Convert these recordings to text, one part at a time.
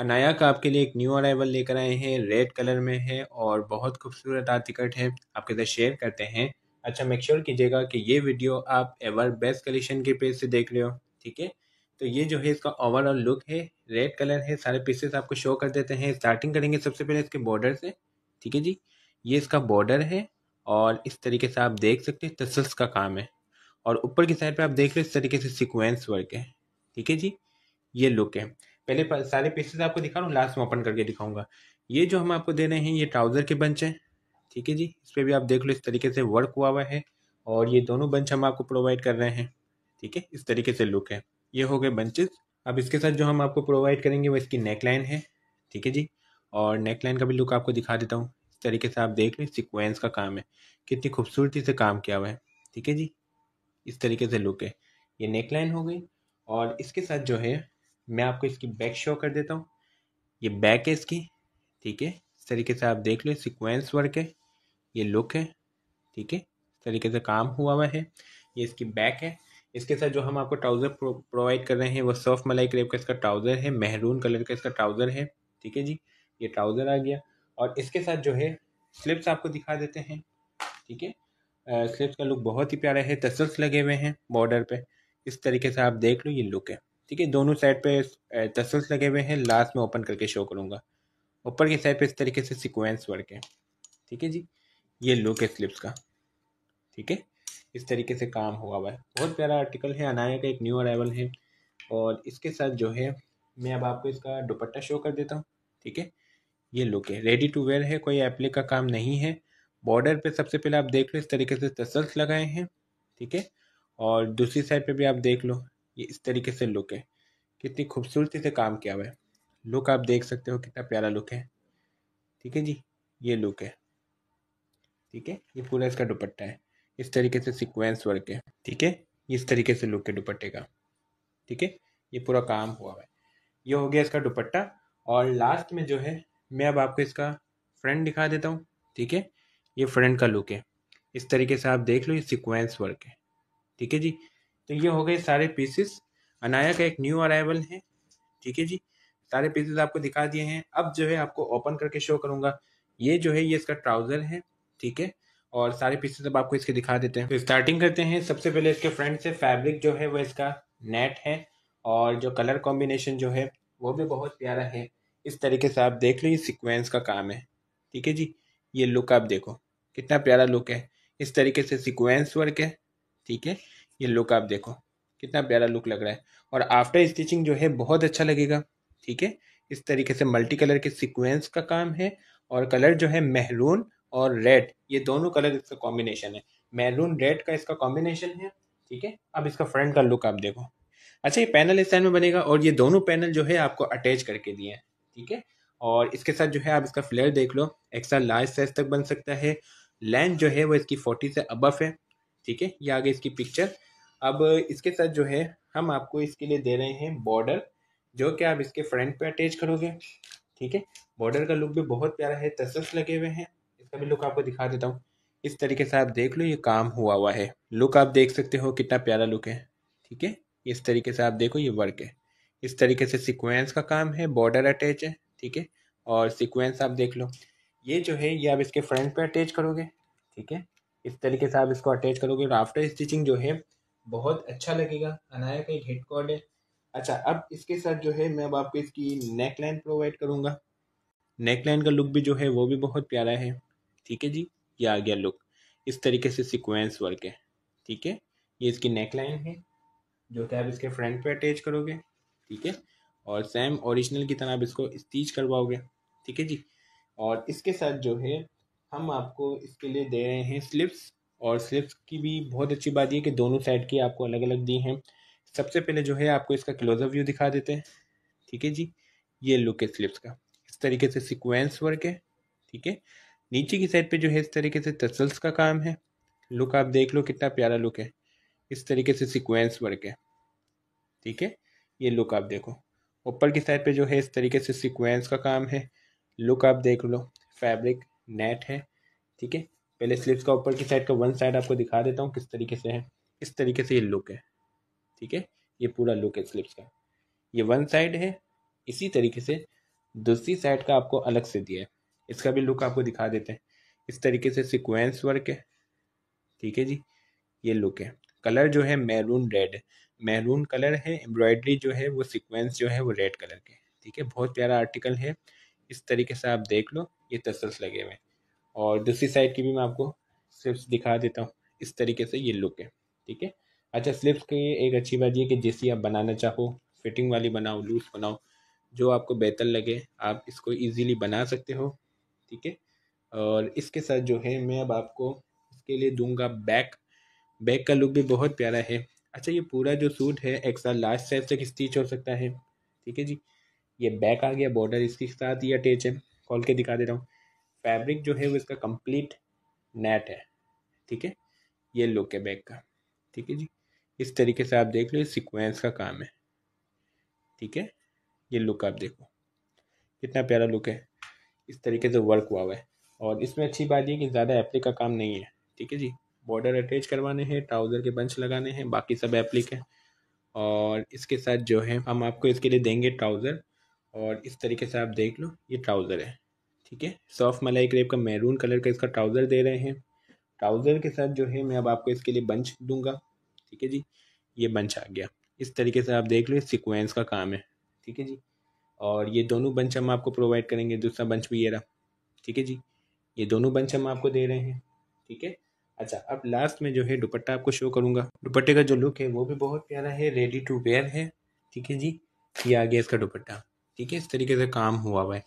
अनाया का आपके लिए एक न्यू अराइवल लेकर आए हैं रेड कलर में है और बहुत खूबसूरत टिकट है आपके साथ शेयर करते हैं अच्छा मेक श्योर कीजिएगा कि ये वीडियो आप एवर बेस्ट कलेक्शन के पेज से देख रहे हो ठीक है तो ये जो है इसका ओवरऑल लुक है रेड कलर है सारे पीसेस आपको शो कर देते हैं स्टार्टिंग करेंगे सबसे पहले इसके बॉर्डर से ठीक है जी ये इसका बॉर्डर है और इस तरीके से आप देख सकते हैं तसल्स का काम है और ऊपर की साइड पर आप देख रहे हो इस तरीके से सिक्वेंस वर्क है ठीक है जी ये लुक है पहले सारे पीसेस आपको दिखा रहा हूँ लास्ट में ओपन करके दिखाऊंगा ये जो हम आपको दे रहे हैं ये ट्राउज़र के बंच हैं ठीक है जी इस पर भी आप देख लो इस तरीके से वर्क हुआ हुआ है और ये दोनों बंच हम आपको प्रोवाइड कर रहे हैं ठीक है इस तरीके से लुक है ये हो गए बंचेस अब इसके साथ जो हम आपको प्रोवाइड करेंगे वो इसकी नेक लाइन है ठीक है जी और नेक लाइन का भी लुक आपको दिखा देता हूँ इस तरीके से आप देख लें सिक्वेंस का काम है कितनी खूबसूरती से काम किया हुआ है ठीक है जी इस तरीके से लुक है ये नेक लाइन हो गई और इसके साथ जो है मैं आपको इसकी बैक शो कर देता हूँ ये बैक है इसकी ठीक है इस तरीके से आप देख लो सिक्वेंस वर्क है ये लुक है ठीक है इस तरीके से काम हुआ हुआ है ये इसकी बैक है इसके साथ जो हम आपको ट्राउज़र प्रो, प्रोवाइड कर रहे हैं वो सॉफ्ट मलाई क्रेप का इसका ट्राउज़र है महरून कलर का इसका ट्राउज़र है ठीक है जी ये ट्राउज़र आ गया और इसके साथ जो है स्लिप्स आपको दिखा देते हैं ठीक है स्लिप्स का लुक बहुत ही प्यारा है तसल्स लगे हुए हैं बॉर्डर पे इस तरीके से आप देख लो ये लुक है ठीक है दोनों साइड पे तसल्स लगे हुए हैं लास्ट में ओपन करके शो करूँगा ऊपर की साइड पे इस तरीके से सिक्वेंस वर्क है ठीक है जी ये लुक है स्लिप्स का ठीक है इस तरीके से काम हुआ हुआ है बहुत प्यारा आर्टिकल है अनाया का एक न्यू अरावल है और इसके साथ जो है मैं अब आपको इसका दुपट्टा शो कर देता हूँ ठीक है ये लुक है रेडी टू वेयर है कोई एप्ले का काम नहीं है बॉर्डर पे सबसे पहले आप देख लो इस तरीके से तसल्स लगाए हैं ठीक है और दूसरी साइड पे भी आप देख लो ये इस तरीके से लुक है कितनी खूबसूरती से काम किया हुआ है लुक आप देख सकते हो कितना प्यारा लुक है ठीक है जी ये लुक है ठीक है ये पूरा इसका दुपट्टा है इस तरीके से सिक्वेंस वर्क है ठीक है इस तरीके से लुक है दुपट्टे का ठीक है ये पूरा काम हुआ हुआ है ये हो गया इसका दुपट्टा और लास्ट में जो है मैं अब आपको इसका फ्रंट दिखा देता हूँ ठीक है ये फ्रंट का लुक है इस तरीके से आप देख लो ये सिक्वेंस वर्क है ठीक है जी तो ये हो गए सारे पीसेस अनाया का एक न्यू अराइवल है ठीक है जी सारे पीसेस आपको दिखा दिए हैं अब जो है आपको ओपन करके शो करूंगा ये जो है ये इसका ट्राउजर है ठीक है और सारे पीसेस अब आपको इसके दिखा देते हैं तो स्टार्टिंग करते हैं सबसे पहले इसके फ्रंट से फैब्रिक जो है वो इसका नेट है और जो कलर कॉम्बिनेशन जो है वो भी बहुत प्यारा है इस तरीके से आप देख लो ये सिक्वेंस का काम है ठीक है जी ये लुक आप देखो कितना प्यारा लुक है इस तरीके से सिक्वेंस वर्क है ठीक है ये लुक आप देखो कितना प्यारा लुक लग रहा है और आफ्टर स्टिचिंग जो है बहुत अच्छा लगेगा ठीक है इस तरीके से मल्टी कलर के सिक्वेंस का काम है और कलर जो है महरून और रेड ये दोनों कलर इसका कॉम्बिनेशन है महरून रेड का इसका कॉम्बिनेशन है ठीक है अब इसका फ्रंट का लुक आप देखो अच्छा ये पैनल इस टाइम में बनेगा और ये दोनों पैनल जो है आपको अटैच करके दिए हैं ठीक है और इसके साथ जो है आप इसका फ्लेयर देख लो एक्स्ट्रा लार्ज साइज तक बन सकता है लेंथ जो है वो इसकी फोर्टी से अबव है ठीक है ये आगे इसकी पिक्चर अब इसके साथ जो है हम आपको इसके लिए दे रहे हैं बॉर्डर जो कि आप इसके फ्रंट पे अटैच करोगे ठीक है बॉर्डर का लुक भी बहुत प्यारा है तसल्स लगे हुए हैं इसका भी लुक आपको दिखा देता हूँ इस तरीके से आप देख लो ये काम हुआ हुआ है लुक आप देख सकते हो कितना प्यारा लुक है ठीक है इस तरीके से आप देखो ये वर्क है इस तरीके से सिक्वेंस का काम है बॉर्डर अटैच है ठीक है और सिक्वेंस आप देख लो ये जो है ये आप इसके फ्रंट पे अटैच करोगे ठीक है इस तरीके से आप इसको अटैच करोगे और आफ्टर स्टिचिंग जो है बहुत अच्छा लगेगा अनाया का एक हेड कॉर्ड है अच्छा अब इसके साथ जो है मैं अब आपको इसकी नेक लाइन प्रोवाइड करूँगा नेक लाइन का लुक भी जो है वो भी बहुत प्यारा है ठीक है जी ये आ गया लुक इस तरीके से सिक्वेंस वर्क है ठीक है ये इसकी नेक लाइन है जो कि आप इसके फ्रंट पे अटैच करोगे ठीक है और सेम ओरिजिनल की तरह आप इसको स्टीच करवाओगे ठीक है जी और इसके साथ जो है हम आपको इसके लिए दे रहे हैं स्लिप्स और स्लिप्स की भी बहुत अच्छी बात यह कि दोनों साइड की आपको अलग अलग दी हैं सबसे पहले जो है आपको इसका क्लोजअप व्यू दिखा देते हैं ठीक है जी ये लुक है स्लिप्स का इस तरीके से सिक्वेंस वर्क है ठीक है नीचे की साइड पे जो है इस तरीके से तसल्स का काम है लुक आप देख लो कितना प्यारा लुक है इस तरीके से सिक्वेंस वर्क है ठीक है ये लुक आप देखो ऊपर की साइड पे जो है इस तरीके से सिक्वेंस का काम है लुक आप देख लो फैब्रिक नेट है ठीक है पहले स्लिप्स का ऊपर की साइड का वन साइड आपको दिखा देता हूँ किस तरीके से है इस तरीके से ये लुक है ठीक है ये पूरा लुक है स्लिप्स का ये वन साइड है इसी तरीके से दूसरी साइड का आपको अलग से दिया है इसका भी लुक आपको दिखा देते हैं इस तरीके से सिक्वेंस वर्क है ठीक है जी ये लुक है कलर जो है मैरून रेड मैरून कलर है एम्ब्रॉयडरी जो है वो सिक्वेंस जो है वो रेड कलर के ठीक है बहुत प्यारा आर्टिकल है इस तरीके से आप देख लो ये तसल्स लगे हुए हैं और दूसरी साइड की भी मैं आपको स्लिप्स दिखा देता हूँ इस तरीके से ये लुक है ठीक है अच्छा स्लिप्स की एक अच्छी बात ये कि जैसी आप बनाना चाहो फिटिंग वाली बनाओ लूज बनाओ जो आपको बेहतर लगे आप इसको ईजीली बना सकते हो ठीक है और इसके साथ जो है मैं अब आपको इसके लिए दूंगा बैक बैक का लुक भी बहुत प्यारा है अच्छा ये पूरा जो सूट है एक लास्ट साइज तक स्टिच हो सकता है ठीक है जी ये बैक आ गया बॉर्डर इसके साथ ही अटैच है खोल के दिखा दे रहा हूँ फैब्रिक जो है वो इसका कंप्लीट नेट है ठीक है ये लुक है बैग का ठीक है जी इस तरीके से आप देख लो ये सिक्वेंस का काम है ठीक है ये लुक आप देखो कितना प्यारा लुक है इस तरीके से वर्क हुआ हुआ है और इसमें अच्छी बात यह कि ज़्यादा एप्लिक का काम नहीं है ठीक है जी बॉर्डर अटैच करवाने हैं ट्राउज़र के बंच लगाने हैं बाकी सब एप्लिक है और इसके साथ जो है हम आपको इसके लिए देंगे ट्राउज़र और इस तरीके से आप देख लो ये ट्राउज़र है ठीक है सॉफ्ट मलाई क्रेप का मैरून कलर का इसका ट्राउज़र दे रहे हैं ट्राउज़र के साथ जो है मैं अब आपको इसके लिए बंच दूंगा ठीक है जी ये बंच आ गया इस तरीके से आप देख लो सिक्वेंस का काम है ठीक है जी और ये दोनों बंच हम आपको प्रोवाइड करेंगे दूसरा बंच भी ये रहा ठीक है जी ये दोनों बंच हम आपको दे रहे हैं ठीक है अच्छा अब लास्ट में जो है दुपट्टा आपको शो करूँगा दुपट्टे का जो लुक है वो भी बहुत प्यारा है रेडी टू वेयर है ठीक है जी ये आ गया इसका दुपट्टा ठीक है इस तरीके से काम हुआ हुआ है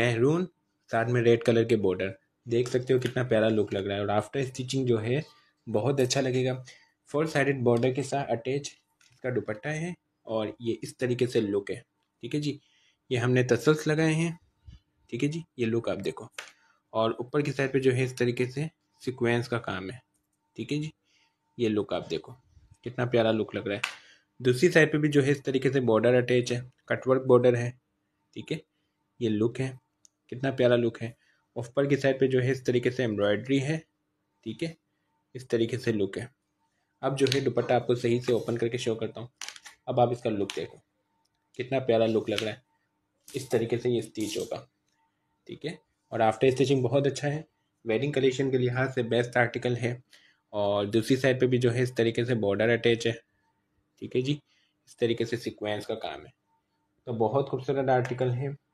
मेहरून साथ में रेड कलर के बॉर्डर देख सकते हो कितना प्यारा लुक लग रहा है और आफ्टर स्टिचिंग जो है बहुत अच्छा लगेगा फोर साइडेड बॉर्डर के साथ अटैच इसका दुपट्टा है और ये इस तरीके से लुक है ठीक है जी ये हमने तसल्स लगाए हैं ठीक है जी ये लुक आप देखो और ऊपर की साइड पे जो है इस तरीके से सिक्वेंस का काम है ठीक है जी ये लुक आप देखो कितना प्यारा लुक लग रहा है दूसरी साइड पे भी जो है इस तरीके से बॉर्डर अटैच है कटवर्क बॉर्डर है ठीक है ये लुक है कितना प्यारा लुक है ऊपर की साइड पे जो है इस तरीके से एम्ब्रॉयडरी है ठीक है इस तरीके से लुक है अब जो है दुपट्टा आपको सही से ओपन करके शो करता हूँ अब आप इसका लुक देखो कितना प्यारा लुक लग रहा है इस तरीके से ये स्टिच होगा ठीक है और आफ्टर स्टिचिंग बहुत अच्छा है वेडिंग कलेक्शन के लिहाज से बेस्ट आर्टिकल है और दूसरी साइड पे भी जो है इस तरीके से बॉर्डर अटैच है ठीक है जी इस तरीके से सीक्वेंस का काम है तो बहुत खूबसूरत आर्टिकल है